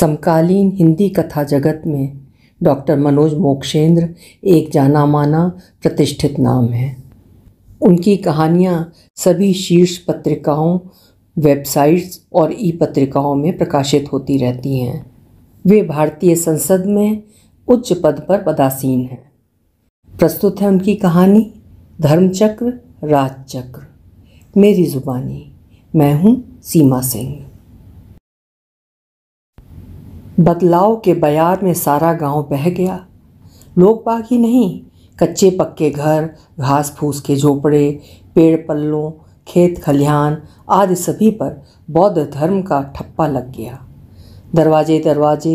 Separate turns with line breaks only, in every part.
समकालीन हिंदी कथा जगत में डॉक्टर मनोज मोक्षेंद्र एक जाना माना प्रतिष्ठित नाम है उनकी कहानियाँ सभी शीर्ष पत्रिकाओं वेबसाइट्स और ई पत्रिकाओं में प्रकाशित होती रहती हैं वे भारतीय संसद में उच्च पद पर पदासीन हैं प्रस्तुत है उनकी कहानी धर्मचक्र राजचक्र मेरी ज़ुबानी मैं हूँ सीमा सिंह बदलाव के बयार में सारा गांव बह गया लोग बाग ही नहीं कच्चे पक्के घर घास फूस के झोपड़े पेड़ पल्लों खेत खलिहान आदि सभी पर बौद्ध धर्म का ठप्पा लग गया दरवाजे दरवाजे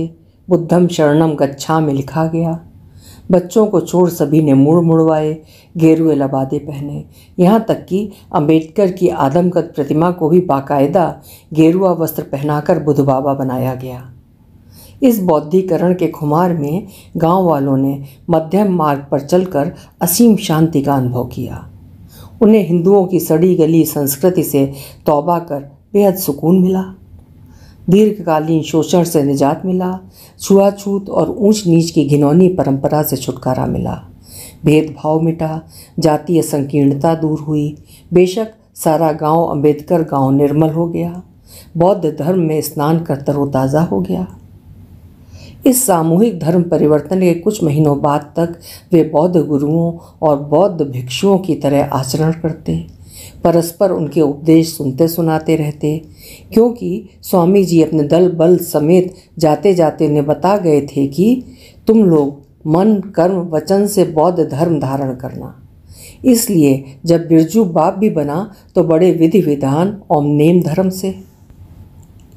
बुद्धम शरणम गच्छा में लिखा गया बच्चों को छोड़ सभी ने मुड़ मुड़वाए गेरुए लबादे पहने यहाँ तक कि अंबेडकर की आदमगत प्रतिमा को भी बाकायदा गेरुआ वस्त्र पहनाकर बुध बाबा बनाया गया इस बौद्धिकरण के खुमार में गांव वालों ने मध्यम मार्ग पर चलकर असीम शांति का अनुभव किया उन्हें हिंदुओं की सड़ी गली संस्कृति से तौबा कर बेहद सुकून मिला दीर्घकालीन शोषण से निजात मिला छुआछूत और ऊंच नीच की घिनौनी परंपरा से छुटकारा मिला भेदभाव मिटा जातीय संकीर्णता दूर हुई बेशक सारा गांव अंबेडकर गांव निर्मल हो गया बौद्ध धर्म में स्नान कर तरोताज़ा हो गया इस सामूहिक धर्म परिवर्तन के कुछ महीनों बाद तक वे बौद्ध गुरुओं और बौद्ध भिक्षुओं की तरह आचरण करते परस्पर उनके उपदेश सुनते सुनाते रहते क्योंकि स्वामी जी अपने दल बल समेत जाते जाते उन्हें बता गए थे कि तुम लोग मन कर्म वचन से बौद्ध धर्म धारण करना इसलिए जब बिरजू बाप भी बना तो बड़े विधि विधान और नेम धर्म से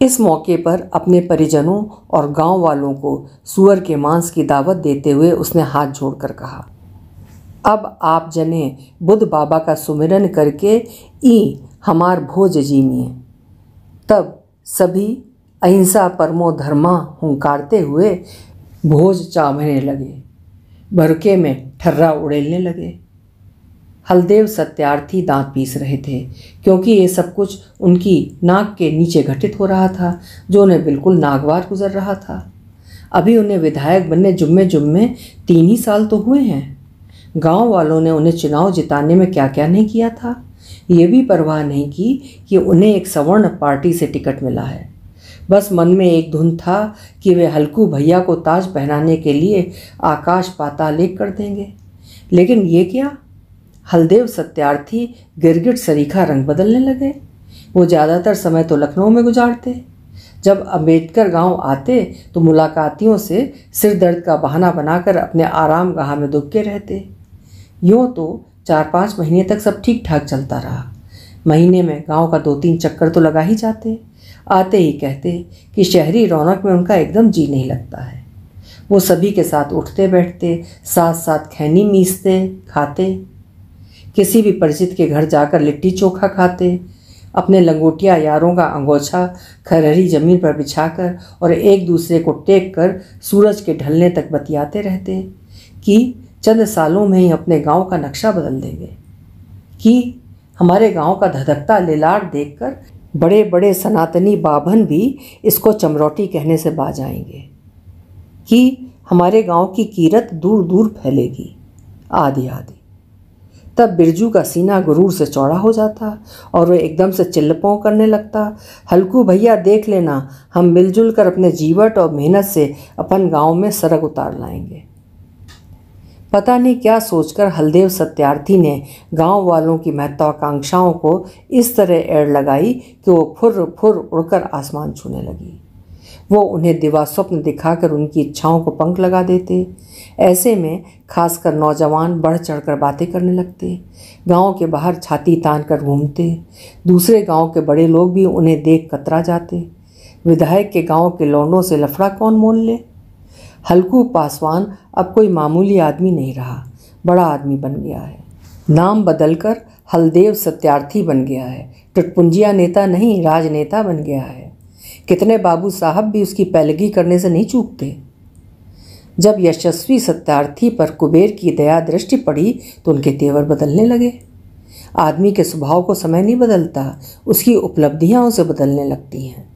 इस मौके पर अपने परिजनों और गांव वालों को सुअर के मांस की दावत देते हुए उसने हाथ जोड़कर कहा अब आप जने बुद्ध बाबा का सुमिरन करके ई हमार भोज जीनिए तब सभी अहिंसा परमो धर्मा हुंकारते हुए भोज चाभने लगे भरके में ठर्रा उड़ेलने लगे हलदेव सत्यार्थी दांत पीस रहे थे क्योंकि ये सब कुछ उनकी नाक के नीचे घटित हो रहा था जो उन्हें बिल्कुल नागवार गुजर रहा था अभी उन्हें विधायक बनने जुम्मे जुम्मे तीन ही साल तो हुए हैं गांव वालों ने उन्हें चुनाव जिताने में क्या क्या नहीं किया था ये भी परवाह नहीं की कि उन्हें एक सवर्ण पार्टी से टिकट मिला है बस मन में एक धुन था कि वे हल्कू भैया को ताज पहनाने के लिए आकाश पाताल एक कर देंगे लेकिन ये क्या हलदेव सत्यार्थी गिरगिट सरीखा रंग बदलने लगे वो ज़्यादातर समय तो लखनऊ में गुजारते जब अम्बेडकर गांव आते तो मुलाकातियों से सिर दर्द का बहाना बनाकर अपने आराम गाह में दुबके रहते यूँ तो चार पाँच महीने तक सब ठीक ठाक चलता रहा महीने में गांव का दो तीन चक्कर तो लगा ही जाते आते ही कहते कि शहरी रौनक में उनका एकदम जी नहीं लगता है वो सभी के साथ उठते बैठते साथ साथ खैनी मीसते खाते किसी भी परिचित के घर जाकर लिट्टी चोखा खाते अपने लंगोटिया यारों का अंगोछा खरहरी जमीन पर बिछाकर और एक दूसरे को टेक कर सूरज के ढलने तक बतियाते रहते कि चंद सालों में ही अपने गांव का नक्शा बदल देंगे कि हमारे गांव का धधकता लेलाड़ देखकर बड़े बड़े सनातनी बाभन भी इसको चमरौटी कहने से बाज आएंगे कि हमारे गांव की कीरत दूर दूर फैलेगी आदि आदि तब बिरजू का सीना गुरूर से चौड़ा हो जाता और वह एकदम से चिल्लपों करने लगता हल्कू भैया देख लेना हम मिलजुल कर अपने जीवट और मेहनत से अपन गांव में सड़क उतार लाएंगे पता नहीं क्या सोचकर हलदेव सत्यार्थी ने गांव वालों की महत्वाकांक्षाओं को इस तरह एड़ लगाई कि वो फुर फुर उड़कर आसमान छूने लगी वो उन्हें दिवा स्वप्न दिखाकर उनकी इच्छाओं को पंख लगा देते ऐसे में खासकर नौजवान बढ़ चढ़कर बातें करने लगते गांव के बाहर छाती तान कर घूमते दूसरे गांव के बड़े लोग भी उन्हें देख कतरा जाते विधायक के गांव के लौंडों से लफड़ा कौन मोल ले हल्कू पासवान अब कोई मामूली आदमी नहीं रहा बड़ा आदमी बन गया है नाम बदलकर हलदेव सत्यार्थी बन गया है टुटपुंजिया नेता नहीं राजनेता बन गया है कितने बाबू साहब भी उसकी पैलगी करने से नहीं चूकते जब यशस्वी सत्यार्थी पर कुबेर की दया दृष्टि पड़ी तो उनके तेवर बदलने लगे आदमी के स्वभाव को समय नहीं बदलता उसकी उपलब्धियाँ उसे बदलने लगती हैं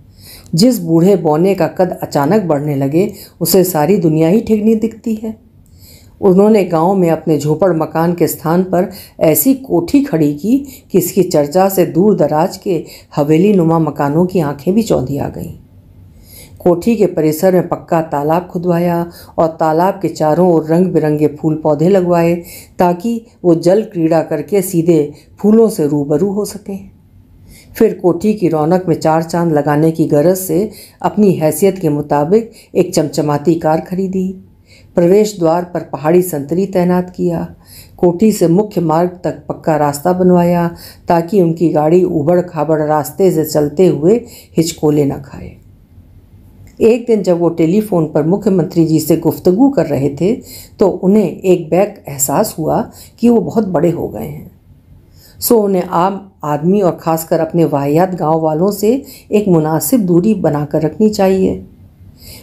जिस बूढ़े बोने का कद अचानक बढ़ने लगे उसे सारी दुनिया ही ठिगनी दिखती है उन्होंने गांव में अपने झोपड़ मकान के स्थान पर ऐसी कोठी खड़ी की कि इसकी चर्चा से दूर दराज के हवेली नुमा मकानों की आंखें भी चौंधी आ गईं कोठी के परिसर में पक्का तालाब खुदवाया और तालाब के चारों ओर रंग बिरंगे फूल पौधे लगवाए ताकि वो जल क्रीड़ा करके सीधे फूलों से रूबरू हो सकें फिर कोठी की रौनक में चार चांद लगाने की गरज से अपनी हैसियत के मुताबिक एक चमचमाती कार खरीदी प्रवेश द्वार पर पहाड़ी संतरी तैनात किया कोठी से मुख्य मार्ग तक पक्का रास्ता बनवाया ताकि उनकी गाड़ी उबड़ खाबड़ रास्ते से चलते हुए हिचकोले न खाए एक दिन जब वो टेलीफोन पर मुख्यमंत्री जी से गुफ्तगु कर रहे थे तो उन्हें एक बैक एहसास हुआ कि वो बहुत बड़े हो गए हैं सो उन्हें आम आदमी और ख़ासकर अपने वाहियात गांव वालों से एक मुनासिब दूरी बनाकर रखनी चाहिए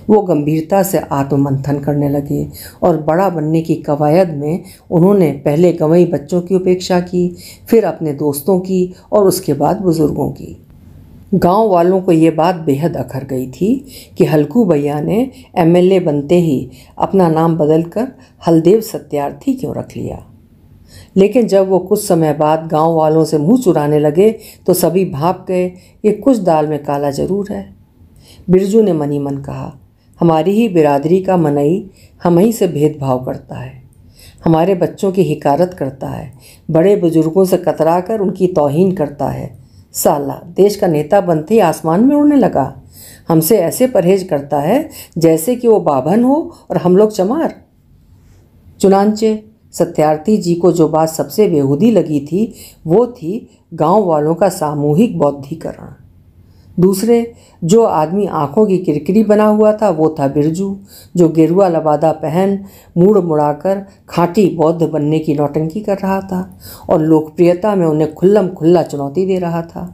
वो गंभीरता से आत्ममंथन करने लगे और बड़ा बनने की कवायद में उन्होंने पहले गवई बच्चों की उपेक्षा की फिर अपने दोस्तों की और उसके बाद बुज़ुर्गों की गांव वालों को ये बात बेहद अखर गई थी कि हल्कू भैया ने एमएलए बनते ही अपना नाम बदलकर हलदेव सत्यार्थी क्यों रख लिया लेकिन जब वो कुछ समय बाद गांव वालों से मुंह चुराने लगे तो सभी भाप गए ये कुछ दाल में काला ज़रूर है बिरजू ने मनी मन कहा हमारी ही बिरादरी का मनई हम ही से भेदभाव करता है हमारे बच्चों की हिकारत करता है बड़े बुजुर्गों से कतरा कर उनकी तोहन करता है साला देश का नेता बनते ही आसमान में उड़ने लगा हमसे ऐसे परहेज करता है जैसे कि वो बाभन हो और हम लोग चमार चुनानचे सत्यार्थी जी को जो बात सबसे बेहूदी लगी थी वो थी गांव वालों का सामूहिक बौद्धिकरण दूसरे जो आदमी आंखों की किरकिरी बना हुआ था वो था बिरजू जो गेरुआ लबादा पहन मुड़ मुड़ाकर खांटी बौद्ध बनने की नौटंकी कर रहा था और लोकप्रियता में उन्हें खुल्लम खुल्ला चुनौती दे रहा था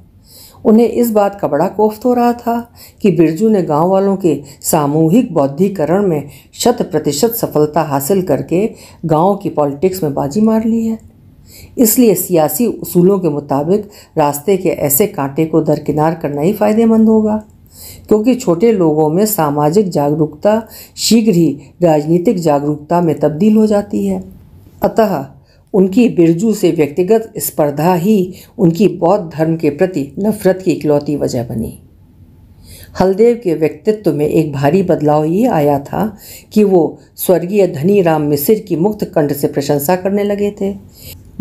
उन्हें इस बात का बड़ा कोफ्त हो रहा था कि बिरजू ने गांव वालों के सामूहिक बौद्धिकरण में शत प्रतिशत सफलता हासिल करके गांव की पॉलिटिक्स में बाजी मार ली है इसलिए सियासी उसूलों के मुताबिक रास्ते के ऐसे कांटे को दरकिनार करना ही फायदेमंद होगा क्योंकि छोटे लोगों में सामाजिक जागरूकता शीघ्र ही राजनीतिक जागरूकता में तब्दील हो जाती है अतः उनकी बिरजू से व्यक्तिगत स्पर्धा ही उनकी बौद्ध धर्म के प्रति नफरत की इकलौती वजह बनी हलदेव के व्यक्तित्व में एक भारी बदलाव ये आया था कि वो स्वर्गीय धनी राम मिसिर की मुक्त कंठ से प्रशंसा करने लगे थे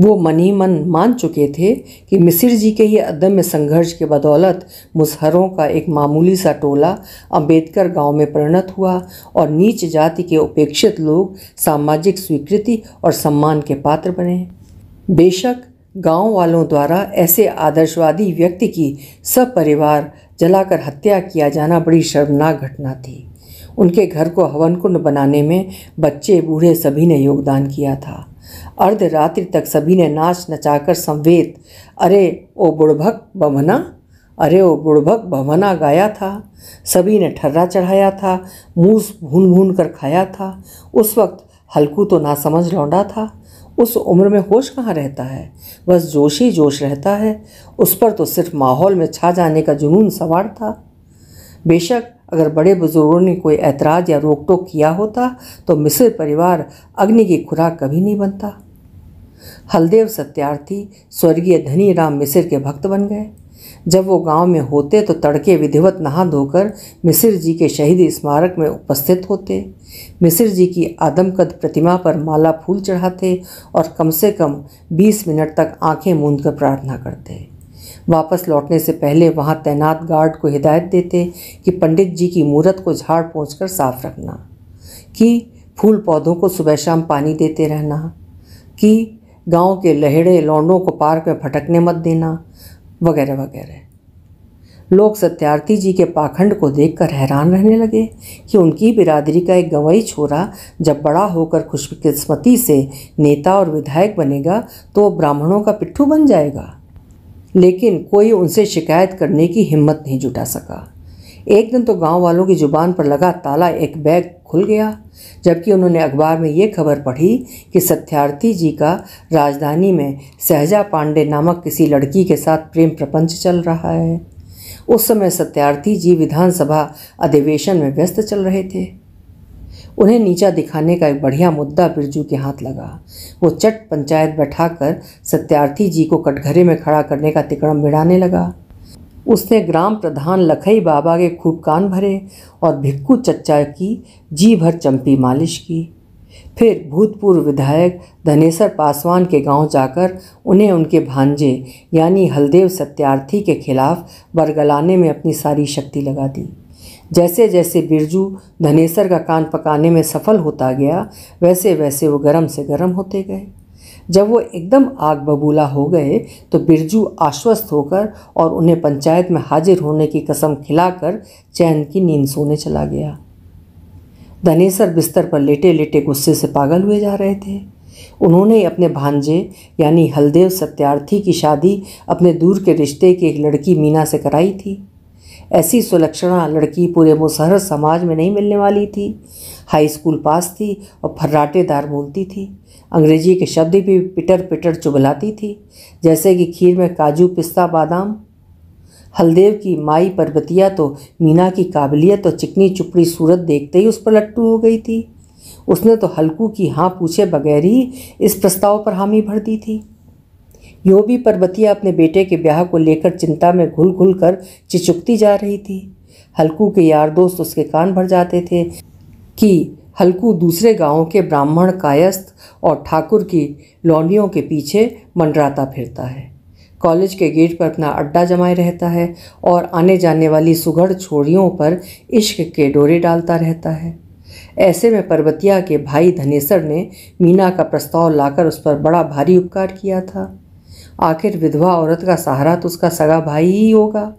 वो मनी मन मान चुके थे कि मिसिर जी के ये अदम्य संघर्ष के बदौलत मुसहरों का एक मामूली सा टोला अंबेडकर गांव में परिणत हुआ और नीच जाति के उपेक्षित लोग सामाजिक स्वीकृति और सम्मान के पात्र बने बेशक गांव वालों द्वारा ऐसे आदर्शवादी व्यक्ति की सब परिवार जलाकर हत्या किया जाना बड़ी शर्मनाक घटना थी उनके घर को हवन कुंड बनाने में बच्चे बूढ़े सभी ने योगदान किया था अर्धरात्रि तक सभी ने नाच नचाकर संवेद अरे ओ बुड़भक बमना अरे ओ बुड़भक बमना गाया था सभी ने ठर्रा चढ़ाया था मूस भून भून कर खाया था उस वक्त हल्कू तो ना समझ लौंडा था उस उम्र में होश कहाँ रहता है बस जोश ही जोश रहता है उस पर तो सिर्फ माहौल में छा जाने का जुनून सवार था बेशक अगर बड़े बुज़ुर्गों ने कोई ऐतराज़ या रोक टोक किया होता तो मिस्र परिवार अग्नि की खुराक कभी नहीं बनता हलदेव सत्यार्थी स्वर्गीय धनी राम मिसिर के भक्त बन गए जब वो गांव में होते तो तड़के विधिवत नहा धोकर मिसिर जी के शहीद स्मारक में उपस्थित होते मिसिर जी की आदमकद प्रतिमा पर माला फूल चढ़ाते और कम से कम 20 मिनट तक आंखें मूंदकर कर प्रार्थना करते वापस लौटने से पहले वहां तैनात गार्ड को हिदायत देते कि पंडित जी की मूर्त को झाड़ पहुँच कर साफ रखना कि फूल पौधों को सुबह शाम पानी देते रहना कि गांव के लहड़े लौंडों को पार्क में भटकने मत देना वगैरह वगैरह लोग सत्यार्थी जी के पाखंड को देखकर हैरान रहने लगे कि उनकी बिरादरी का एक गवई छोरा जब बड़ा होकर खुशकिस्मती से नेता और विधायक बनेगा तो ब्राह्मणों का पिट्ठू बन जाएगा लेकिन कोई उनसे शिकायत करने की हिम्मत नहीं जुटा सका एक दिन तो गांव वालों की ज़ुबान पर लगा ताला एक बैग खुल गया जबकि उन्होंने अखबार में ये खबर पढ़ी कि सत्यार्थी जी का राजधानी में सहजा पांडे नामक किसी लड़की के साथ प्रेम प्रपंच चल रहा है उस समय सत्यार्थी जी विधानसभा अधिवेशन में व्यस्त चल रहे थे उन्हें नीचा दिखाने का एक बढ़िया मुद्दा बिरजू के हाथ लगा वो चट पंचायत बैठाकर सत्यार्थी जी को कटघरे में खड़ा करने का तिकड़म मिड़ाने लगा उसने ग्राम प्रधान लखई बाबा के खूब कान भरे और भिक्कू चच्चा की जी भर चंपी मालिश की फिर भूतपूर्व विधायक धनेसर पासवान के गांव जाकर उन्हें उनके भांजे यानी हलदेव सत्यार्थी के खिलाफ बरगलाने में अपनी सारी शक्ति लगा दी जैसे जैसे बिरजू धनेसर का कान पकाने में सफल होता गया वैसे वैसे वो गर्म से गर्म होते गए जब वो एकदम आग बबूला हो गए तो बिरजू आश्वस्त होकर और उन्हें पंचायत में हाजिर होने की कसम खिलाकर चैन की नींद सोने चला गया धनेसर बिस्तर पर लेटे लेटे गुस्से से पागल हुए जा रहे थे उन्होंने अपने भांजे यानी हलदेव सत्यार्थी की शादी अपने दूर के रिश्ते की एक लड़की मीना से कराई थी ऐसी सुलक्षणा लड़की पूरे मुसहर समाज में नहीं मिलने वाली थी हाई स्कूल पास थी और फर्राटेदार बोलती थी अंग्रेजी के शब्द भी पिटर पिटर चुबलाती थी जैसे कि खीर में काजू पिस्ता बादाम हलदेव की माई पर्वतिया तो मीना की काबिलियत और चिकनी चुपड़ी सूरत देखते ही उस पर लट्टू हो गई थी उसने तो हल्कू की हाँ पूछे बगैर ही इस प्रस्ताव पर हामी भर दी थी भी पर्वतिया अपने बेटे के ब्याह को लेकर चिंता में घुल घुल कर चिचुकती जा रही थी हल्कू के यार दोस्त उसके कान भर जाते थे कि हल्कू दूसरे गांवों के ब्राह्मण कायस्थ और ठाकुर की लौंडियों के पीछे मंडराता फिरता है कॉलेज के गेट पर अपना अड्डा जमाए रहता है और आने जाने वाली सुगढ़ छोड़ियों पर इश्क के डोरे डालता रहता है ऐसे में पर्वतिया के भाई धनेसर ने मीना का प्रस्ताव लाकर उस पर बड़ा भारी उपकार किया था आखिर विधवा औरत का सहारा तो उसका सगा भाई ही होगा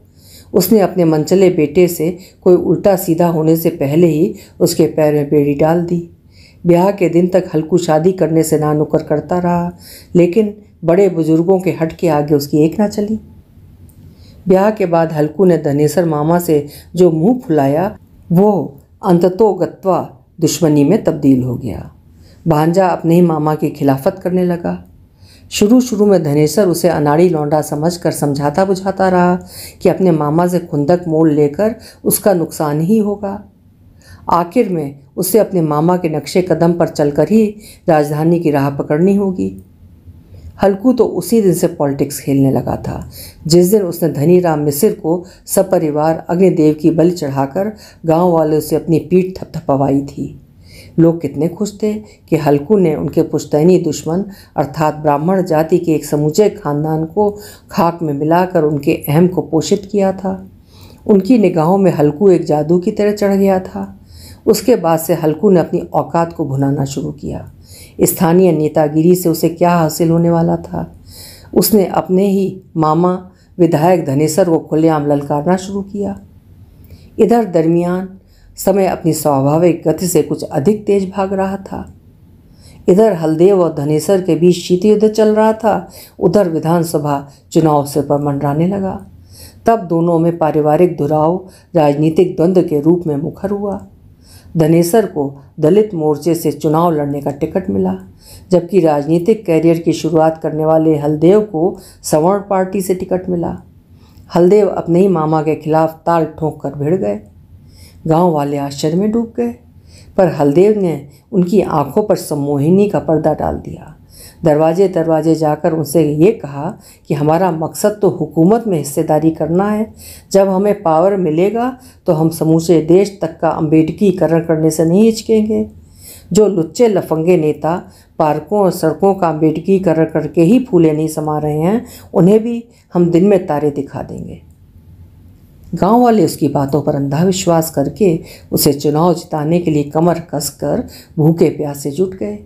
उसने अपने मनचले बेटे से कोई उल्टा सीधा होने से पहले ही उसके पैर में बेड़ी डाल दी ब्याह के दिन तक हल्कू शादी करने से ना नुकर करता रहा लेकिन बड़े बुजुर्गों के हट के आगे उसकी एक ना चली ब्याह के बाद हल्कू ने धनेसर मामा से जो मुंह फुलाया वो अंततोगत्वा दुश्मनी में तब्दील हो गया भांजा अपने ही मामा की खिलाफत करने लगा शुरू शुरू में धनेसर उसे अनाड़ी लौंडा समझकर समझाता बुझाता रहा कि अपने मामा से खुंदक मोल लेकर उसका नुकसान ही होगा आखिर में उसे अपने मामा के नक्शे कदम पर चलकर ही राजधानी की राह पकड़नी होगी हल्कू तो उसी दिन से पॉलिटिक्स खेलने लगा था जिस दिन उसने धनी राम मिसिर को सपरिवार अग्निदेव की बलि चढ़ाकर गांव वालों से अपनी पीठ थपथपवाई थी लोग कितने खुश थे कि हल्कू ने उनके पुश्तैनी दुश्मन अर्थात ब्राह्मण जाति के एक समूचे खानदान को खाक में मिलाकर उनके अहम को पोषित किया था उनकी निगाहों में हल्कू एक जादू की तरह चढ़ गया था उसके बाद से हल्कू ने अपनी औकात को भुनाना शुरू किया स्थानीय नेतागिरी से उसे क्या हासिल होने वाला था उसने अपने ही मामा विधायक धनेसर को खुलेआम ललकारना शुरू किया इधर दरमियान समय अपनी स्वाभाविक गति से कुछ अधिक तेज भाग रहा था इधर हलदेव और धनेसर के बीच शीत युद्ध चल रहा था उधर विधानसभा चुनाव से पर मंडराने लगा तब दोनों में पारिवारिक दुराव राजनीतिक द्वंद्व के रूप में मुखर हुआ धनेसर को दलित मोर्चे से चुनाव लड़ने का टिकट मिला जबकि राजनीतिक कैरियर की शुरुआत करने वाले हलदेव को सवर्ण पार्टी से टिकट मिला हलदेव अपने ही मामा के खिलाफ ताल ठोंक कर भिड़ गए गांव वाले आश्चर्य में डूब गए पर हलदेव ने उनकी आंखों पर सम्मोहिनी का पर्दा डाल दिया दरवाजे दरवाजे जाकर उनसे ये कहा कि हमारा मकसद तो हुकूमत में हिस्सेदारी करना है जब हमें पावर मिलेगा तो हम समूचे देश तक का अम्बेडकीकरण करने से नहीं हिचकेंगे जो लुच्चे लफंगे नेता पार्कों और सड़कों का अम्बेडकीकरण करके ही फूले नहीं समा रहे हैं उन्हें भी हम दिन में तारे दिखा देंगे गांव वाले उसकी बातों पर अंधा विश्वास करके उसे चुनाव जिताने के लिए कमर कसकर भूखे प्यासे जुट गए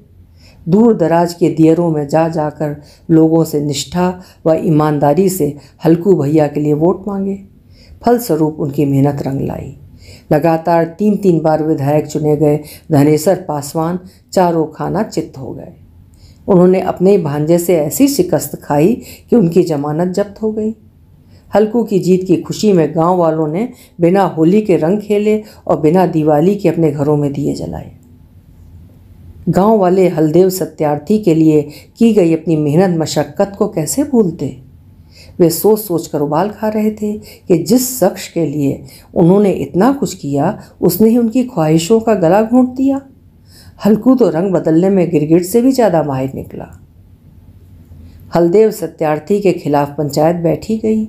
दूर दराज के दियरों में जा जाकर लोगों से निष्ठा व ईमानदारी से हल्कू भैया के लिए वोट मांगे फलस्वरूप उनकी मेहनत रंग लाई लगातार तीन तीन बार विधायक चुने गए धनेसर पासवान चारों खाना चित्त हो गए उन्होंने अपने भांजे से ऐसी शिकस्त खाई कि उनकी जमानत जब्त हो गई हल्कू की जीत की खुशी में गांव वालों ने बिना होली के रंग खेले और बिना दिवाली के अपने घरों में दिए जलाए गांव वाले हलदेव सत्यार्थी के लिए की गई अपनी मेहनत मशक्क़त को कैसे भूलते वे सोच सोच कर उबाल खा रहे थे कि जिस शख्स के लिए उन्होंने इतना कुछ किया उसने ही उनकी ख्वाहिशों का गला घोंट दिया हल्कू तो रंग बदलने में गिरगिट से भी ज़्यादा माहिर निकला हलदेव सत्यार्थी के खिलाफ पंचायत बैठी गई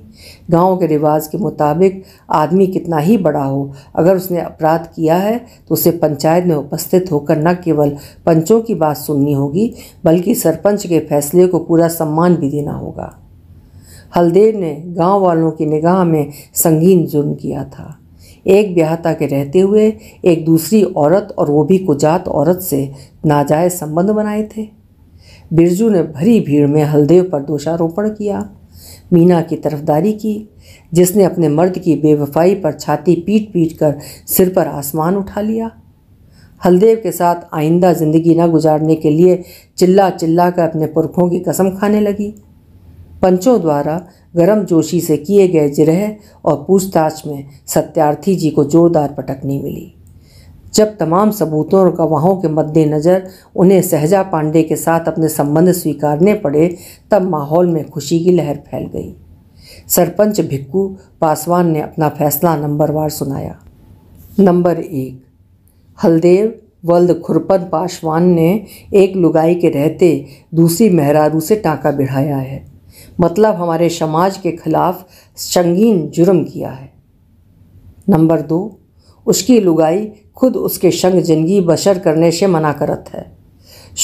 गांव के रिवाज के मुताबिक आदमी कितना ही बड़ा हो अगर उसने अपराध किया है तो उसे पंचायत में उपस्थित होकर न केवल पंचों की बात सुननी होगी बल्कि सरपंच के फैसले को पूरा सम्मान भी देना होगा हलदेव ने गांव वालों की निगाह में संगीन जुर्म किया था एक ब्याहता के रहते हुए एक दूसरी औरत और वो भी कुजात औरत से नाजायज़ संबंध बनाए थे बिरजू ने भरी भीड़ में हलदेव पर दोषारोपण किया मीना की तरफदारी की जिसने अपने मर्द की बेवफाई पर छाती पीट पीट कर सिर पर आसमान उठा लिया हलदेव के साथ आइंदा ज़िंदगी न गुजारने के लिए चिल्ला चिल्ला कर अपने पुरखों की कसम खाने लगी पंचों द्वारा गर्म जोशी से किए गए जिरह और पूछताछ में सत्यार्थी जी को जोरदार पटकनी मिली जब तमाम सबूतों और गवाहों के मद्देनज़र उन्हें सहजा पांडे के साथ अपने संबंध स्वीकारने पड़े तब माहौल में खुशी की लहर फैल गई सरपंच भिक्कू पासवान ने अपना फैसला नंबरवार सुनाया नंबर एक हलदेव वल्द खुरपन पासवान ने एक लुगाई के रहते दूसरी मेहरारू से टाँका बिढ़ाया है मतलब हमारे समाज के खिलाफ संगीन जुर्म किया है नंबर दो उसकी लुगाई खुद उसके संग जिंदगी बशर करने से मना करत है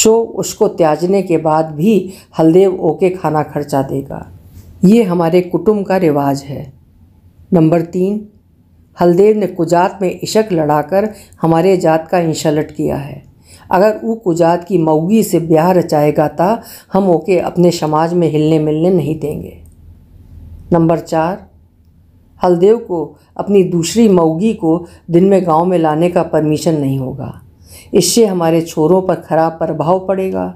शो उसको त्याजने के बाद भी हलदेव ओके खाना खर्चा देगा ये हमारे कुटुंब का रिवाज है नंबर तीन हलदेव ने कुजात में इशक लड़ाकर हमारे जात का इंशलट किया है अगर वो कुजात की मऊगी से ब्याह रचाएगा ता हम ओके अपने समाज में हिलने मिलने नहीं देंगे नंबर चार हलदेव को अपनी दूसरी मऊगी को दिन में गांव में लाने का परमिशन नहीं होगा इससे हमारे छोरों पर खराब प्रभाव पड़ेगा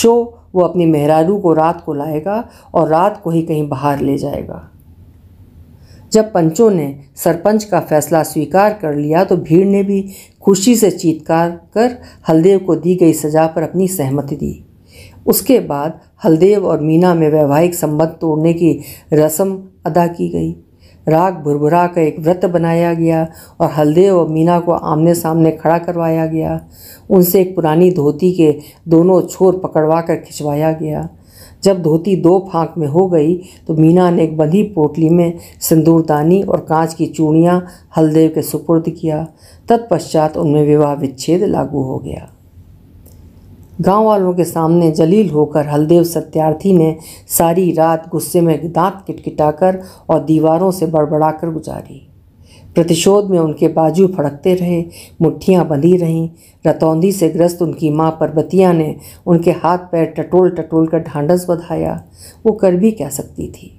शो वो अपनी मेहरारू को रात को लाएगा और रात को ही कहीं बाहर ले जाएगा जब पंचों ने सरपंच का फैसला स्वीकार कर लिया तो भीड़ ने भी खुशी से चीतकार कर हलदेव को दी गई सजा पर अपनी सहमति दी उसके बाद हलदेव और मीना में वैवाहिक संबंध तोड़ने की रस्म अदा की गई राग भुरभुरा का एक व्रत बनाया गया और हलदेव और मीना को आमने सामने खड़ा करवाया गया उनसे एक पुरानी धोती के दोनों छोर पकड़वा कर खिंचवाया गया जब धोती दो फांक में हो गई तो मीना ने एक बंधी पोटली में सिंदूरदानी और कांच की चूड़ियाँ हलदेव के सुपुर्द किया तत्पश्चात उनमें विवाह विच्छेद लागू हो गया गांव वालों के सामने जलील होकर हलदेव सत्यार्थी ने सारी रात गुस्से में दांत किटकिटाकर और दीवारों से बड़बड़ाकर गुजारी प्रतिशोध में उनके बाजू फड़कते रहे मुठ्ठियाँ बंधी रहीं रतौंधी से ग्रस्त उनकी माँ पर्वतिया ने उनके हाथ पैर टटोल टटोल कर ढांढस बधाया वो कर भी कह सकती थी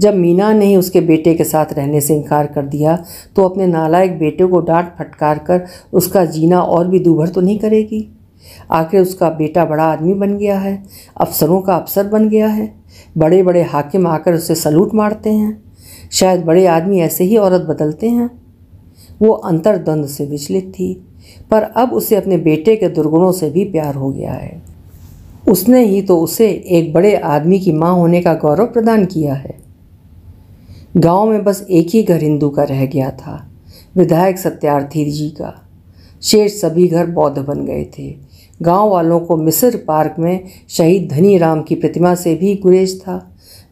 जब मीना ने ही उसके बेटे के साथ रहने से इनकार कर दिया तो अपने नालायक बेटे को डांट फटकार कर उसका जीना और भी दूभर तो नहीं करेगी आखिर उसका बेटा बड़ा आदमी बन गया है अफसरों का अफसर बन गया है बड़े बड़े हाकिम आकर उसे सलूट मारते हैं शायद बड़े आदमी ऐसे ही औरत बदलते हैं वो अंतर्द्वंद से विचलित थी पर अब उसे अपने बेटे के दुर्गुणों से भी प्यार हो गया है उसने ही तो उसे एक बड़े आदमी की माँ होने का गौरव प्रदान किया है गांव में बस एक ही घर हिंदू का रह गया था विधायक सत्यार्थी जी का शेष सभी घर बौद्ध बन गए थे गांव वालों को मिस्र पार्क में शहीद धनी राम की प्रतिमा से भी गुरेज था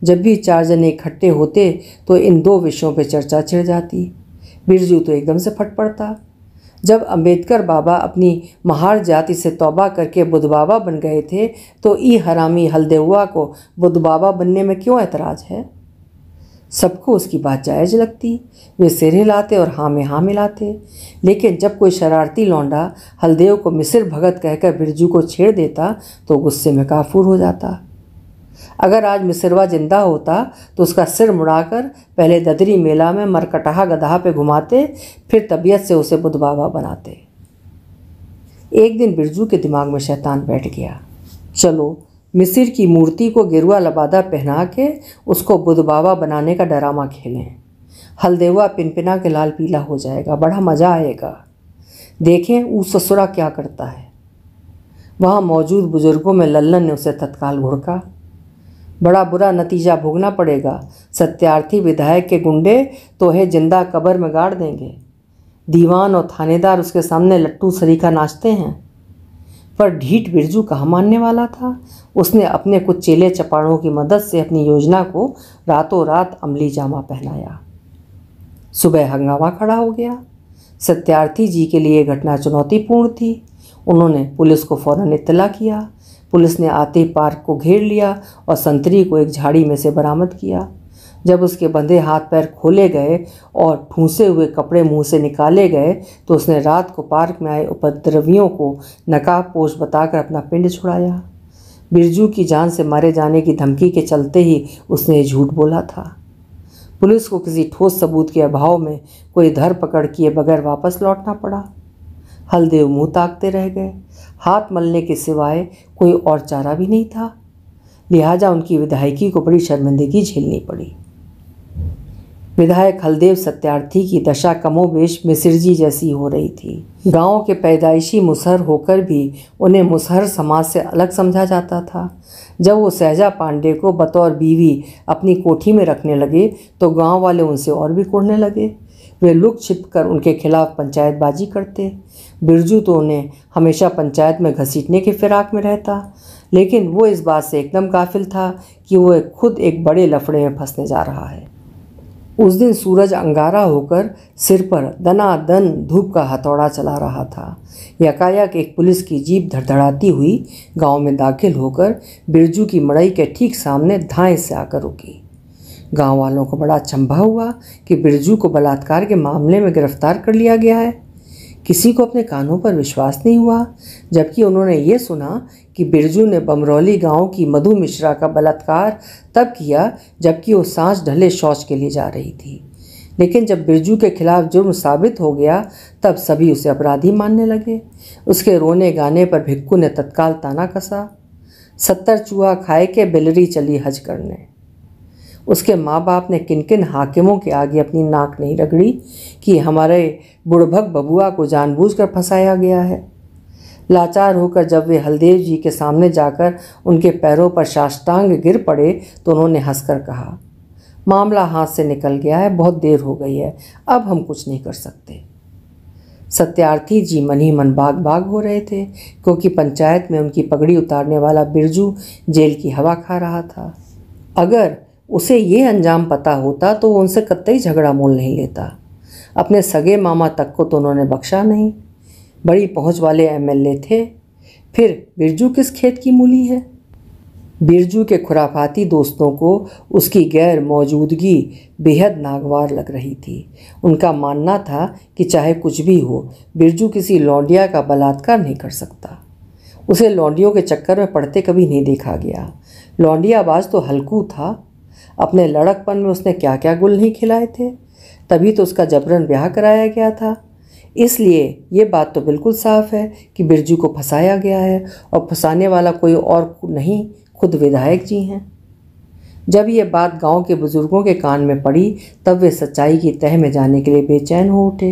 जब भी चार जने इकट्ठे होते तो इन दो विषयों पर चर्चा छिड़ जाती बिरजू तो एकदम से फट पड़ता जब अंबेडकर बाबा अपनी महार जाति से तौबा करके बुध बाबा बन गए थे तो ई हरामी हल्देवा को बुध बाबा बनने में क्यों ऐतराज़ है सबको उसकी बात जायज लगती वे सिर हिलाते और हाँ में हाँ मिलाते लेकिन जब कोई शरारती लौंडा हलदेव को मिसिर भगत कहकर बिरजू को छेड़ देता तो गुस्से में काफूर हो जाता अगर आज मिसरवा जिंदा होता तो उसका सिर मुड़ाकर पहले ददरी मेला में मरकटहा गधा पे घुमाते फिर तबीयत से उसे बुध बाबा बनाते एक दिन बिरजू के दिमाग में शैतान बैठ गया चलो मिसिर की मूर्ति को गिरुआ लबादा पहना के उसको बुध बाबा बनाने का डरामा खेलें हलदेवा पिनपिना के लाल पीला हो जाएगा बड़ा मज़ा आएगा देखें ऊ ससुरा क्या करता है वहाँ मौजूद बुजुर्गों में लल्लन ने उसे तत्काल घुड़का बड़ा बुरा नतीजा भोगना पड़ेगा सत्यार्थी विधायक के गुंडे तोहे जिंदा कबर में गाड़ देंगे दीवान और थानेदार उसके सामने लट्टू सरीका नाचते हैं पर ढीठ बिरजू कहाँ मानने वाला था उसने अपने कुछ चेले चपाड़ों की मदद से अपनी योजना को रातों रात अमली जामा पहनाया सुबह हंगामा खड़ा हो गया सत्यार्थी जी के लिए घटना चुनौतीपूर्ण थी उन्होंने पुलिस को फौरन इतला किया पुलिस ने आते पार्क को घेर लिया और संतरी को एक झाड़ी में से बरामद किया जब उसके बंधे हाथ पैर खोले गए और ठूसे हुए कपड़े मुंह से निकाले गए तो उसने रात को पार्क में आए उपद्रवियों को नकाबपोश बताकर अपना पिंड छुड़ाया बिरजू की जान से मारे जाने की धमकी के चलते ही उसने झूठ बोला था पुलिस को किसी ठोस सबूत के अभाव में कोई धर पकड़ किए बगैर वापस लौटना पड़ा हलदेव मुंह ताकते रह गए हाथ मलने के सिवाय कोई और चारा भी नहीं था लिहाजा उनकी विधायकी को बड़ी शर्मिंदगी झेलनी पड़ी विधायक हलदेव सत्यार्थी की दशा कमोबेश मिसिरजी जैसी हो रही थी गांव के पैदाइशी मुसहर होकर भी उन्हें मुसहर समाज से अलग समझा जाता था जब वो सहजा पांडे को बतौर बीवी अपनी कोठी में रखने लगे तो गांव वाले उनसे और भी कुड़ने लगे वे लुक छिप कर उनके खिलाफ पंचायतबाजी करते बिरजू तो उन्हें हमेशा पंचायत में घसीटने के फिराक में रहता लेकिन वो इस बात से एकदम काफिल था कि वो खुद एक बड़े लफड़े में फंसने जा रहा है उस दिन सूरज अंगारा होकर सिर पर दनादन धूप का हथौड़ा चला रहा था यकायक एक पुलिस की जीप धड़धड़ाती हुई गांव में दाखिल होकर बिरजू की मड़ई के ठीक सामने धाएं से आकर रुकी गांव वालों को बड़ा चंभा हुआ कि बिरजू को बलात्कार के मामले में गिरफ्तार कर लिया गया है किसी को अपने कानों पर विश्वास नहीं हुआ जबकि उन्होंने ये सुना कि बिरजू ने बमरौली गांव की मधु मिश्रा का बलात्कार तब किया जबकि वो सांस ढले शौच के लिए जा रही थी लेकिन जब बिरजू के खिलाफ जुर्म साबित हो गया तब सभी उसे अपराधी मानने लगे उसके रोने गाने पर भिक्कू ने तत्काल ताना कसा सत्तर चूहा खाए के बिलरी चली हज करने उसके माँ बाप ने किन किन हाकिमों के आगे अपनी नाक नहीं रगड़ी कि हमारे बुढ़भक बबुआ को जानबूझकर फंसाया गया है लाचार होकर जब वे हलदेव जी के सामने जाकर उनके पैरों पर साष्टांग गिर पड़े तो उन्होंने हंसकर कहा मामला हाथ से निकल गया है बहुत देर हो गई है अब हम कुछ नहीं कर सकते सत्यार्थी जी मन ही मन बाग बाग हो रहे थे क्योंकि पंचायत में उनकी पगड़ी उतारने वाला बिरजू जेल की हवा खा रहा था अगर उसे ये अंजाम पता होता तो वो उनसे कतई झगड़ा मोल नहीं लेता अपने सगे मामा तक को तो उन्होंने बख्शा नहीं बड़ी पहुंच वाले एमएलए थे फिर बिरजू किस खेत की मूली है बिरजू के खुराफाती दोस्तों को उसकी गैर मौजूदगी बेहद नागवार लग रही थी उनका मानना था कि चाहे कुछ भी हो बिरजू किसी लौंडिया का बलात्कार नहीं कर सकता उसे लौंडियों के चक्कर में पड़ते कभी नहीं देखा गया लौंडियाबाज तो हल्कू था अपने लड़कपन में उसने क्या क्या गुल नहीं खिलाए थे तभी तो उसका जबरन ब्याह कराया गया था इसलिए ये बात तो बिल्कुल साफ है कि बिरजू को फंसाया गया है और फंसाने वाला कोई और नहीं खुद विधायक जी हैं जब ये बात गांव के बुज़ुर्गों के कान में पड़ी तब वे सच्चाई की तह में जाने के लिए बेचैन हो उठे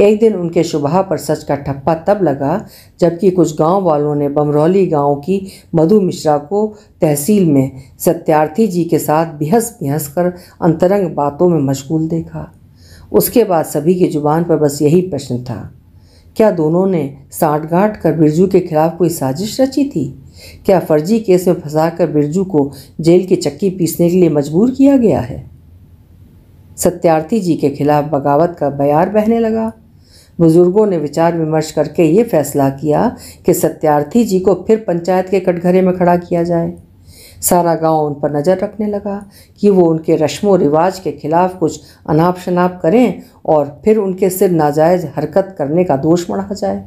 एक दिन उनके शुभा पर सच का ठप्पा तब लगा जबकि कुछ गांव वालों ने बमरौली गांव की मधु मिश्रा को तहसील में सत्यार्थी जी के साथ बिहस बिहस कर अंतरंग बातों में मशगूल देखा उसके बाद सभी की जुबान पर बस यही प्रश्न था क्या दोनों ने साठगांठ कर बिरजू के खिलाफ कोई साजिश रची थी क्या फर्जी केस में फंसा कर बिरजू को जेल की चक्की पीसने के लिए मजबूर किया गया है सत्यार्थी जी के खिलाफ बगावत का बयार बहने लगा बुजुर्गों ने विचार विमर्श करके ये फैसला किया कि सत्यार्थी जी को फिर पंचायत के कटघरे में खड़ा किया जाए सारा गांव उन पर नज़र रखने लगा कि वो उनके रश्मों रिवाज के खिलाफ कुछ अनाप शनाप करें और फिर उनके सिर नाजायज़ हरकत करने का दोष मढ़ा जाए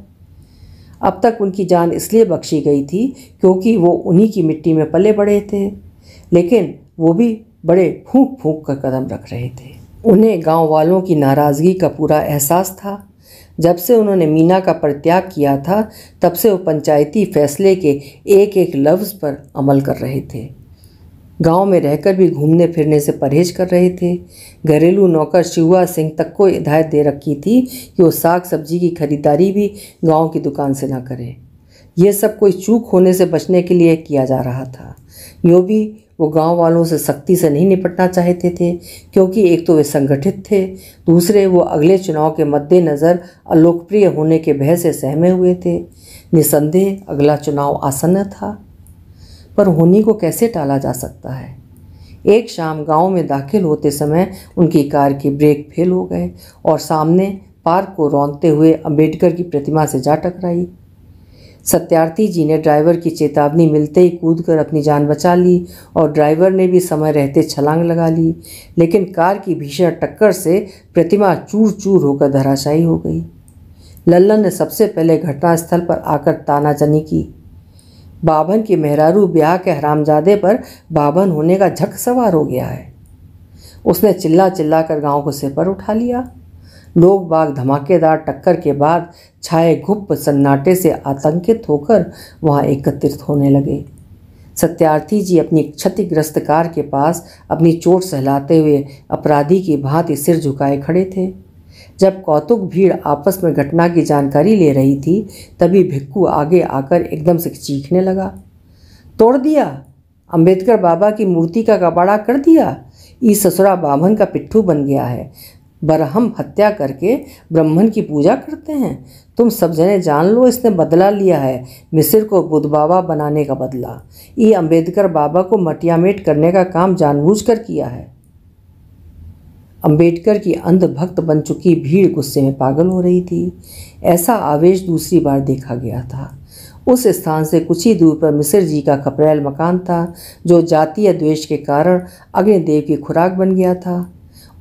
अब तक उनकी जान इसलिए बख्शी गई थी क्योंकि वो उन्हीं की मिट्टी में पले बड़े थे लेकिन वो भी बड़े फूंक फूंक कर कदम रख रहे थे उन्हें गांव वालों की नाराज़गी का पूरा एहसास था जब से उन्होंने मीना का परित्याग किया था तब से वो पंचायती फैसले के एक एक लफ्ज़ पर अमल कर रहे थे गांव में रहकर भी घूमने फिरने से परहेज कर रहे थे घरेलू नौकर शिवा सिंह तक को हिदायत दे रखी थी कि वो साग सब्जी की खरीदारी भी गांव की दुकान से ना करें यह सब कोई चूक होने से बचने के लिए किया जा रहा था यूँ भी वो गांव वालों से सख्ती से नहीं निपटना चाहते थे क्योंकि एक तो वे संगठित थे दूसरे वो अगले चुनाव के मद्देनज़र अलोकप्रिय होने के भय से सहमे हुए थे निसंदेह अगला चुनाव आसन्न था पर होनी को कैसे टाला जा सकता है एक शाम गांव में दाखिल होते समय उनकी कार की ब्रेक फेल हो गए और सामने पार्क को रौनते हुए अम्बेडकर की प्रतिमा से जा टकराई सत्यार्थी जी ने ड्राइवर की चेतावनी मिलते ही कूद कर अपनी जान बचा ली और ड्राइवर ने भी समय रहते छलांग लगा ली लेकिन कार की भीषण टक्कर से प्रतिमा चूर चूर होकर धराशायी हो गई लल्लन ने सबसे पहले घटनास्थल पर आकर तानाजनी की बाबन की मेहरारू ब्याह के हरामजादे पर बाबन होने का झक सवार हो गया है उसने चिल्ला चिल्ला कर गाँव को सिर पर उठा लिया लोग बाग धमाकेदार टक्कर के बाद छाए गुप्त सन्नाटे से आतंकित होकर वहाँ एकत्रित होने लगे सत्यार्थी जी अपनी क्षतिग्रस्त कार के पास अपनी चोट सहलाते हुए अपराधी की भांति सिर झुकाए खड़े थे जब कौतुक भीड़ आपस में घटना की जानकारी ले रही थी तभी भिक्कू आगे आकर एकदम से चीखने लगा तोड़ दिया अंबेडकर बाबा की मूर्ति का कबाड़ा कर दिया ई ससुरा बामन का पिट्ठू बन गया है बरहम हत्या करके ब्राह्मण की पूजा करते हैं तुम सब जने जान लो इसने बदला लिया है मिसिर को बुद्ध बाबा बनाने का बदला ये अंबेडकर बाबा को मटियामेट करने का काम जानबूझकर किया है अंबेडकर की अंधभक्त बन चुकी भीड़ गुस्से में पागल हो रही थी ऐसा आवेश दूसरी बार देखा गया था उस स्थान से कुछ ही दूर पर मिसिर जी का खपरेल मकान था जो जातीय द्वेष के कारण अग्निदेव की खुराक बन गया था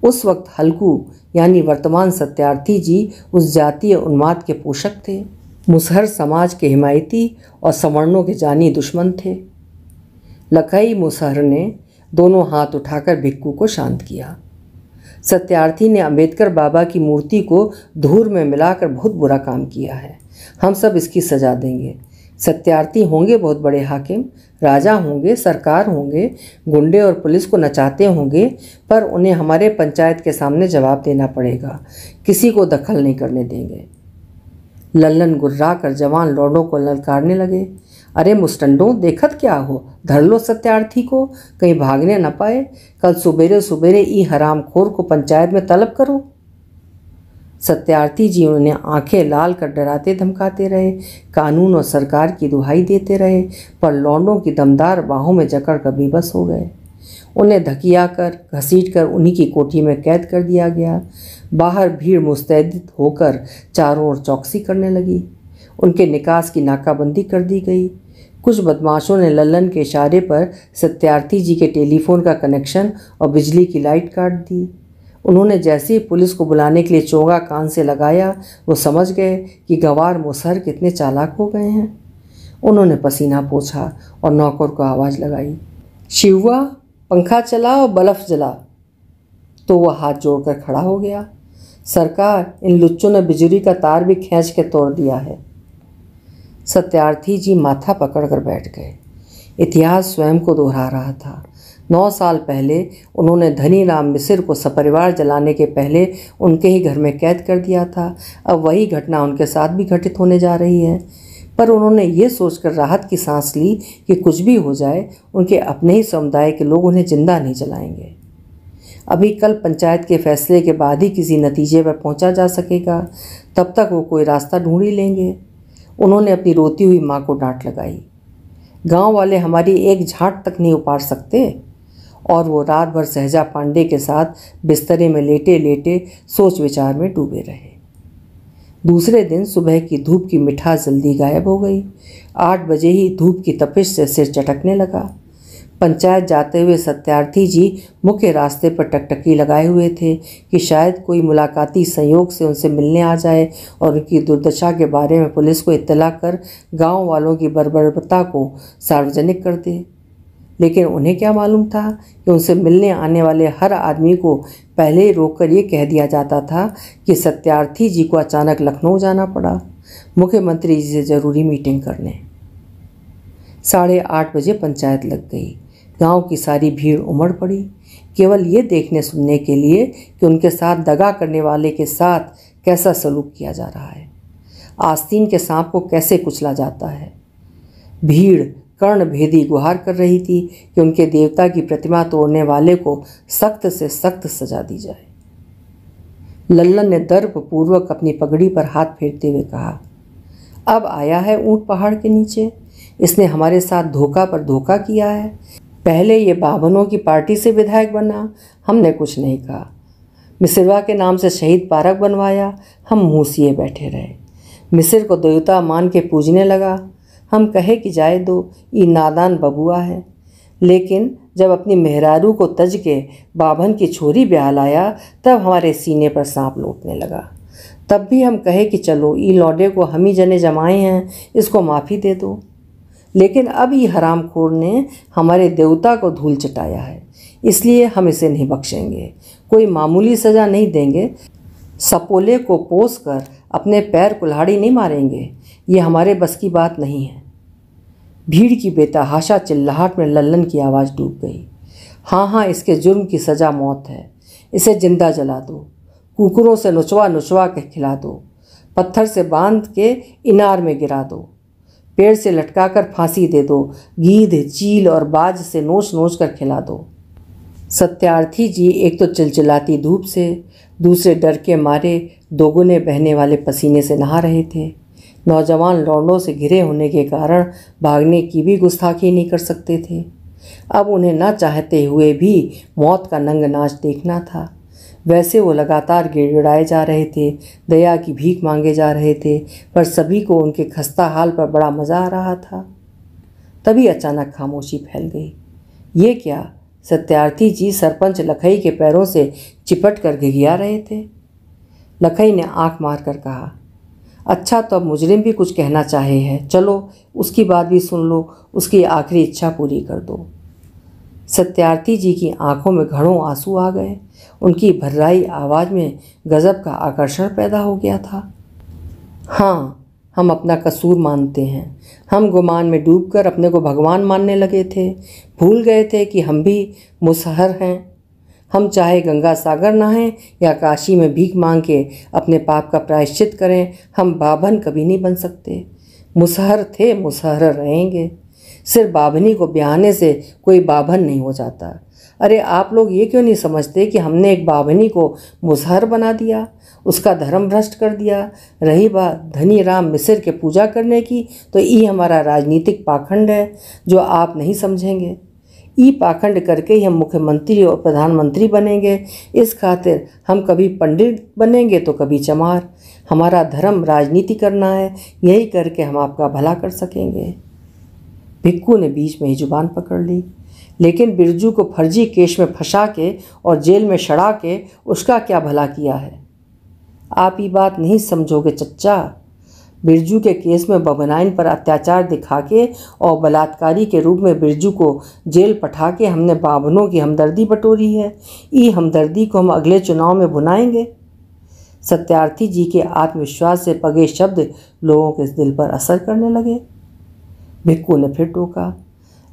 उस वक्त हल्कू यानी वर्तमान सत्यार्थी जी उस जातीय उन्माद के पोषक थे मुसहर समाज के हिमायती और सवर्णों के जानी दुश्मन थे लकई मुसहर ने दोनों हाथ उठाकर भिक्कू को शांत किया सत्यार्थी ने अंबेडकर बाबा की मूर्ति को धूल में मिलाकर बहुत बुरा काम किया है हम सब इसकी सजा देंगे सत्यार्थी होंगे बहुत बड़े हाकिम राजा होंगे सरकार होंगे गुंडे और पुलिस को नचाते होंगे पर उन्हें हमारे पंचायत के सामने जवाब देना पड़ेगा किसी को दखल नहीं करने देंगे लल्लन गुर्रा कर जवान लौडों को ललकारने लगे अरे मुस्टंडों देखत क्या हो धर लो सत्यार्थी को कहीं भागने न पाए कल सुबेरे सुबेरे ई हराम खोर को पंचायत में तलब करो सत्यार्थी जी उन्हें आंखें लाल कर डराते धमकाते रहे कानून और सरकार की दुहाई देते रहे पर लौंडों की दमदार बाहों में जकड़ कर बेबस हो गए उन्हें धकिया कर घसीट कर उन्हीं की कोठी में कैद कर दिया गया बाहर भीड़ मुस्तैद होकर चारों ओर चौकसी करने लगी उनके निकास की नाकाबंदी कर दी गई कुछ बदमाशों ने लल्लन के इशारे पर सत्यार्थी जी के टेलीफोन का कनेक्शन और बिजली की लाइट काट दी उन्होंने जैसे ही पुलिस को बुलाने के लिए चौगा कान से लगाया वो समझ गए कि गवार मुसहर कितने चालाक हो गए हैं उन्होंने पसीना पोछा और नौकर को आवाज़ लगाई शिवा पंखा चला और बल्फ जला तो वह हाथ जोड़कर खड़ा हो गया सरकार इन लुच्चों ने बिजली का तार भी खींच के तोड़ दिया है सत्यार्थी जी माथा पकड़कर बैठ गए इतिहास स्वयं को दोहरा रहा था नौ साल पहले उन्होंने धनी राम मिसिर को सपरिवार जलाने के पहले उनके ही घर में कैद कर दिया था अब वही घटना उनके साथ भी घटित होने जा रही है पर उन्होंने ये सोचकर राहत की सांस ली कि कुछ भी हो जाए उनके अपने ही समुदाय के लोग उन्हें जिंदा नहीं जलाएंगे अभी कल पंचायत के फैसले के बाद ही किसी नतीजे पर पहुंचा जा सकेगा तब तक वो कोई रास्ता ढूंढ ही लेंगे उन्होंने अपनी रोती हुई माँ को डांट लगाई गांव वाले हमारी एक झाट तक नहीं उपाड़ सकते और वो रात भर सहजा पांडे के साथ बिस्तरे में लेटे लेटे सोच विचार में डूबे रहे दूसरे दिन सुबह की धूप की मिठास जल्दी गायब हो गई आठ बजे ही धूप की तपिश से सिर चटकने लगा पंचायत जाते हुए सत्यार्थी जी मुख्य रास्ते पर टकटकी लगाए हुए थे कि शायद कोई मुलाकाती संयोग से उनसे मिलने आ जाए और उनकी दुर्दशा के बारे में पुलिस को इतला कर गांव वालों की बर्बरता को सार्वजनिक कर दे लेकिन उन्हें क्या मालूम था कि उनसे मिलने आने वाले हर आदमी को पहले ही रोक कर ये कह दिया जाता था कि सत्यार्थी जी को अचानक लखनऊ जाना पड़ा मुख्यमंत्री जी से ज़रूरी मीटिंग करने साढ़े आठ बजे पंचायत लग गई गांव की सारी भीड़ उमड़ पड़ी केवल ये देखने सुनने के लिए कि उनके साथ दगा करने वाले के साथ कैसा सलूक किया जा रहा है आस्तीन के सांप को कैसे कुचला जाता है भीड़ कर्ण भेदी गुहार कर रही थी कि उनके देवता की प्रतिमा तोड़ने वाले को सख्त से सख्त सजा दी जाए लल्लन ने दर्प पूर्वक अपनी पगड़ी पर हाथ फेरते हुए कहा अब आया है ऊंट पहाड़ के नीचे इसने हमारे साथ धोखा पर धोखा किया है पहले ये बाभनों की पार्टी से विधायक बना हमने कुछ नहीं कहा मिसरवा के नाम से शहीद पारक बनवाया हम मुँह बैठे रहे मिसिर को देवता मान के पूजने लगा हम कहे कि जाए दो ई नादान बबुआ है लेकिन जब अपनी मेहरारू को तज के बाभन की छोरी ब्याह लाया तब हमारे सीने पर सांप लौटने लगा तब भी हम कहे कि चलो ई लौटे को हम ही जने जमाए हैं इसको माफ़ी दे दो लेकिन अब ये हराम खोर ने हमारे देवता को धूल चटाया है इसलिए हम इसे नहीं बख्शेंगे कोई मामूली सज़ा नहीं देंगे सपोले को पोस कर अपने पैर कुल्हाड़ी नहीं मारेंगे ये हमारे बस की बात नहीं है भीड़ की बेतहाशा चिल्लाहट में लल्लन की आवाज़ डूब गई हाँ हाँ इसके जुर्म की सज़ा मौत है इसे जिंदा जला दो कुकुरों से नुचवा नुचवा के खिला दो पत्थर से बांध के इनार में गिरा दो पेड़ से लटकाकर फांसी दे दो गीध चील और बाज से नोच नोच कर खिला दो सत्यार्थी जी एक तो चिलचिलाती धूप से दूसरे डर के मारे दोगुने बहने वाले पसीने से नहा रहे थे नौजवान लौंडों से घिरे होने के कारण भागने की भी गुस्ताखी नहीं कर सकते थे अब उन्हें न चाहते हुए भी मौत का नंग नाच देखना था वैसे वो लगातार गिड़गिड़ाए जा रहे थे दया की भीख मांगे जा रहे थे पर सभी को उनके खस्ता हाल पर बड़ा मज़ा आ रहा था तभी अचानक खामोशी फैल गई ये क्या सत्यार्थी जी सरपंच लखई के पैरों से चिपट कर घिघिया रहे थे लखई ने आंख मार कर कहा अच्छा तो अब मुजरिम भी कुछ कहना चाहे है चलो उसकी बात भी सुन लो उसकी आखिरी इच्छा पूरी कर दो सत्यार्थी जी की आंखों में घड़ों आंसू आ गए उनकी भर्राई आवाज़ में गज़ब का आकर्षण पैदा हो गया था हाँ हम अपना कसूर मानते हैं हम गुमान में डूबकर अपने को भगवान मानने लगे थे भूल गए थे कि हम भी मुसहर हैं हम चाहे गंगा सागर नहाएं या काशी में भीख मांग के अपने पाप का प्रायश्चित करें हम बाभन कभी नहीं बन सकते मुसहर थे मुसहर रहेंगे सिर्फ बाभनी को ब्याहने से कोई बाभन नहीं हो जाता अरे आप लोग ये क्यों नहीं समझते कि हमने एक बाभनी को मुसहर बना दिया उसका धर्म भ्रष्ट कर दिया रही बात धनी राम मिसिर के पूजा करने की तो ये हमारा राजनीतिक पाखंड है जो आप नहीं समझेंगे ई पाखंड करके ही हम मुख्यमंत्री और प्रधानमंत्री बनेंगे इस खातिर हम कभी पंडित बनेंगे तो कभी चमार हमारा धर्म राजनीति करना है यही करके हम आपका भला कर सकेंगे भिक्कू ने बीच में ही जुबान पकड़ ली लेकिन बिरजू को फर्जी केश में फंसा के और जेल में सड़ा के उसका क्या भला किया है आप ये बात नहीं समझोगे चच्चा बिरजू के केस में बबनाइन पर अत्याचार दिखा के और बलात्कारी के रूप में बिरजू को जेल पठा के हमने बाबनों की हमदर्दी बटोरी है ई हमदर्दी को हम अगले चुनाव में भुनाएंगे सत्यार्थी जी के आत्मविश्वास से पगे शब्द लोगों के दिल पर असर करने लगे भिक्कू ने फिर टोका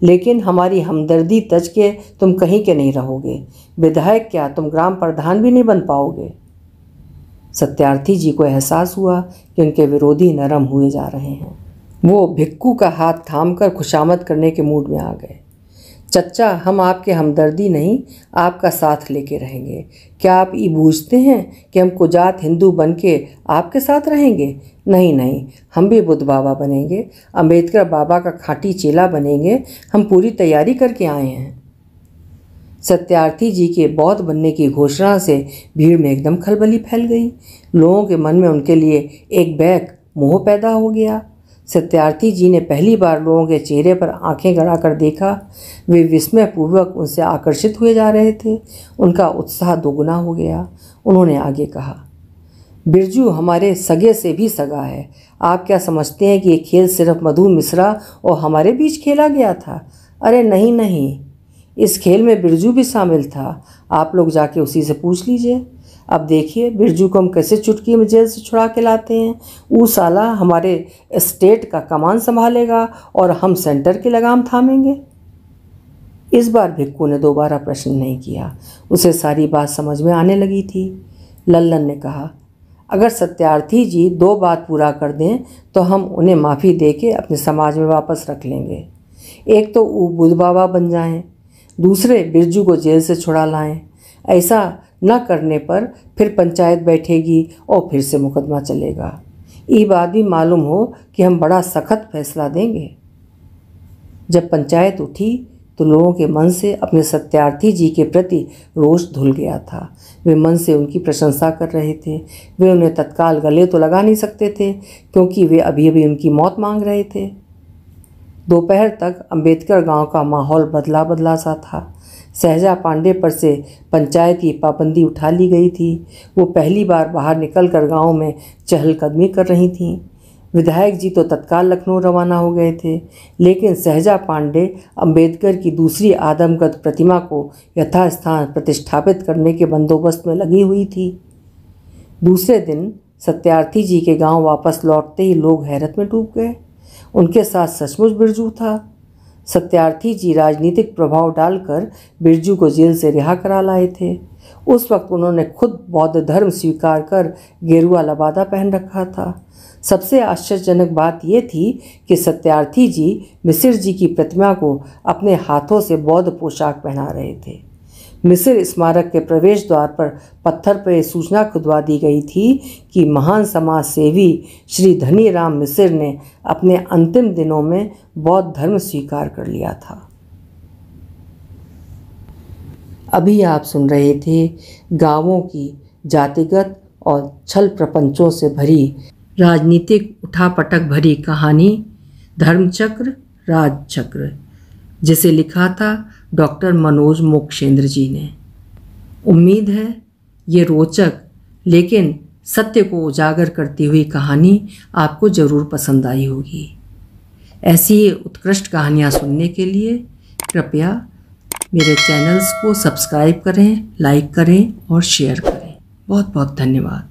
लेकिन हमारी हमदर्दी तज के तुम कहीं के नहीं रहोगे विधायक क्या तुम ग्राम प्रधान भी नहीं बन पाओगे सत्यार्थी जी को एहसास हुआ कि उनके विरोधी नरम हुए जा रहे हैं वो भिक्कू का हाथ थाम कर खुशामद करने के मूड में आ गए चच्चा हम आपके हमदर्दी नहीं आपका साथ लेके रहेंगे क्या आप ये बूझते हैं कि हम कुजात हिंदू बन के आपके साथ रहेंगे नहीं नहीं हम भी बुद्ध बाबा बनेंगे अंबेडकर बाबा का खाटी चेला बनेंगे हम पूरी तैयारी करके आए हैं सत्यार्थी जी के बौद्ध बनने की घोषणा से भीड़ में एकदम खलबली फैल गई लोगों के मन में उनके लिए एक बैक मोह पैदा हो गया सत्यार्थी जी ने पहली बार लोगों के चेहरे पर आंखें गड़ाकर देखा वे विस्मयपूर्वक उनसे आकर्षित हुए जा रहे थे उनका उत्साह दोगुना हो गया उन्होंने आगे कहा बिरजू हमारे सगे से भी सगा है आप क्या समझते हैं कि ये खेल सिर्फ मधु मिश्रा और हमारे बीच खेला गया था अरे नहीं नहीं इस खेल में बिरजू भी शामिल था आप लोग जाके उसी से पूछ लीजिए अब देखिए बिरजू को हम कैसे चुटकी में जेल से छुड़ा के लाते हैं ऊ साला हमारे स्टेट का कमान संभालेगा और हम सेंटर की लगाम थामेंगे इस बार भिक्कू ने दोबारा प्रश्न नहीं किया उसे सारी बात समझ में आने लगी थी लल्लन ने कहा अगर सत्यार्थी जी दो बात पूरा कर दें तो हम उन्हें माफ़ी दे के अपने समाज में वापस रख लेंगे एक तो वो बुध बाबा बन जाएं दूसरे बिरजू को जेल से छुड़ा लाएं ऐसा न करने पर फिर पंचायत बैठेगी और फिर से मुकदमा चलेगा ये बात भी मालूम हो कि हम बड़ा सख्त फैसला देंगे जब पंचायत उठी तो लोगों के मन से अपने सत्यार्थी जी के प्रति रोष धुल गया था वे मन से उनकी प्रशंसा कर रहे थे वे उन्हें तत्काल गले तो लगा नहीं सकते थे क्योंकि वे अभी अभी उनकी मौत मांग रहे थे दोपहर तक अंबेडकर गांव का माहौल बदला बदला सा था सहजा पांडे पर से पंचायत की पाबंदी उठा ली गई थी वो पहली बार बाहर निकलकर गांव में चहलकदमी कर रही थीं विधायक जी तो तत्काल लखनऊ रवाना हो गए थे लेकिन सहजा पांडे अंबेडकर की दूसरी आदमगत प्रतिमा को यथास्थान प्रतिष्ठापित करने के बंदोबस्त में लगी हुई थी दूसरे दिन सत्यार्थी जी के गांव वापस लौटते ही लोग हैरत में डूब गए उनके साथ सचमुच बिरजू था सत्यार्थी जी राजनीतिक प्रभाव डालकर बिरजू को जेल से रिहा करा लाए थे उस वक्त उन्होंने खुद बौद्ध धर्म स्वीकार कर गेरुआ लबादा पहन रखा था सबसे आश्चर्यजनक बात यह थी कि सत्यार्थी जी मिसिर जी की प्रतिमा को अपने हाथों से बौद्ध पोशाक पहना रहे थे मिस्र स्मारक के प्रवेश द्वार पर पत्थर पर सूचना खुदवा दी गई थी कि महान समाज सेवी श्री धनी राम मिसिर ने अपने अंतिम दिनों में बौद्ध धर्म स्वीकार कर लिया था अभी आप सुन रहे थे गांवों की जातिगत और छल प्रपंचों से भरी राजनीतिक उठापटक भरी कहानी धर्मचक्र राजचक्र जिसे लिखा था डॉक्टर मनोज मोक्षेंद्र जी ने उम्मीद है ये रोचक लेकिन सत्य को उजागर करती हुई कहानी आपको ज़रूर पसंद आई होगी ऐसी उत्कृष्ट कहानियाँ सुनने के लिए कृपया मेरे चैनल्स को सब्सक्राइब करें लाइक करें और शेयर करें बहुत बहुत धन्यवाद